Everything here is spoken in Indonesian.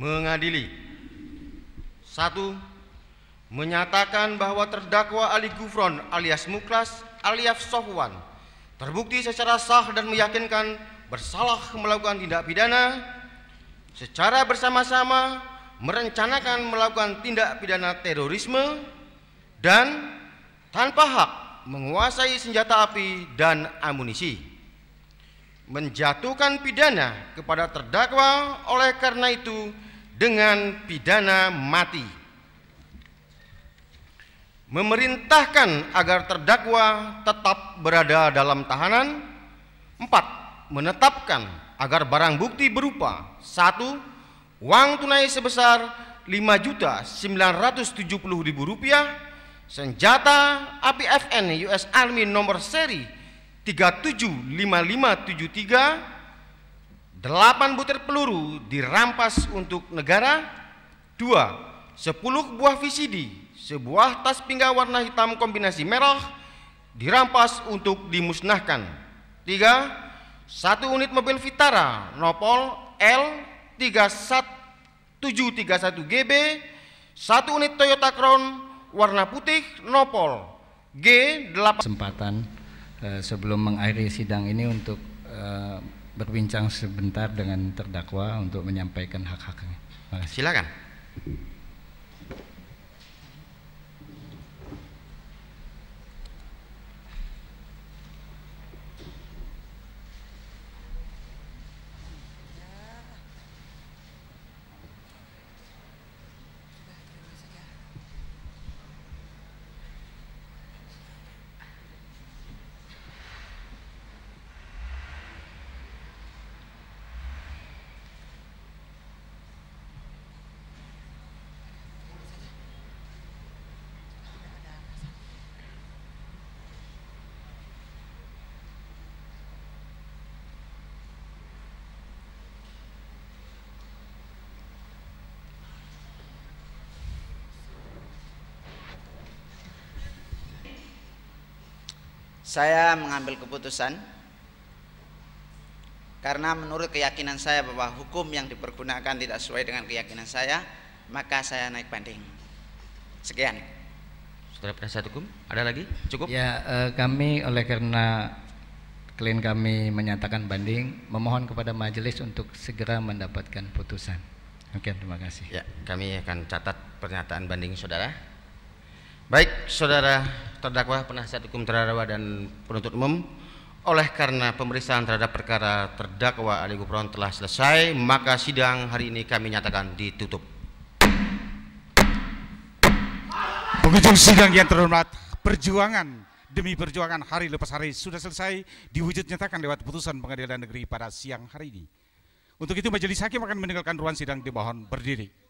mengadili. Satu, menyatakan bahwa terdakwa Ali Gufron alias Muklas alias Sofwan terbukti secara sah dan meyakinkan bersalah melakukan tindak pidana secara bersama-sama merencanakan melakukan tindak pidana terorisme dan tanpa hak menguasai senjata api dan amunisi menjatuhkan pidana kepada terdakwa oleh karena itu dengan pidana mati memerintahkan agar terdakwa tetap berada dalam tahanan 4 menetapkan agar barang bukti berupa 1 uang tunai sebesar 5.970.000 rupiah senjata APFN US Army nomor seri 375573 8 butir peluru dirampas untuk negara 2 10 buah VCD sebuah tas pinggah warna hitam kombinasi merah dirampas untuk dimusnahkan 3 1 unit mobil Vitara Nopol L31731GB 1 unit Toyota Crown warna putih Nopol G8 kesempatan Eh, sebelum mengakhiri sidang ini untuk eh, berbincang sebentar dengan terdakwa untuk menyampaikan hak-haknya. Silakan. saya mengambil keputusan karena menurut keyakinan saya bahwa hukum yang dipergunakan tidak sesuai dengan keyakinan saya, maka saya naik banding. Sekian. Saudara penasihat hukum, ada lagi? Cukup? Ya, eh, kami oleh karena klien kami menyatakan banding, memohon kepada majelis untuk segera mendapatkan putusan. Oke, terima kasih. Ya, kami akan catat pernyataan banding saudara. Baik, saudara terdakwa penasihat hukum terdakwa dan penuntut umum, oleh karena pemeriksaan terhadap perkara terdakwa Ali Gufron telah selesai, maka sidang hari ini kami nyatakan ditutup. Pengunjung sidang yang terhormat, perjuangan demi perjuangan hari lepas hari sudah selesai diwujud nyatakan lewat putusan pengadilan negeri pada siang hari ini. Untuk itu majelis hakim akan meninggalkan ruang sidang dimohon berdiri.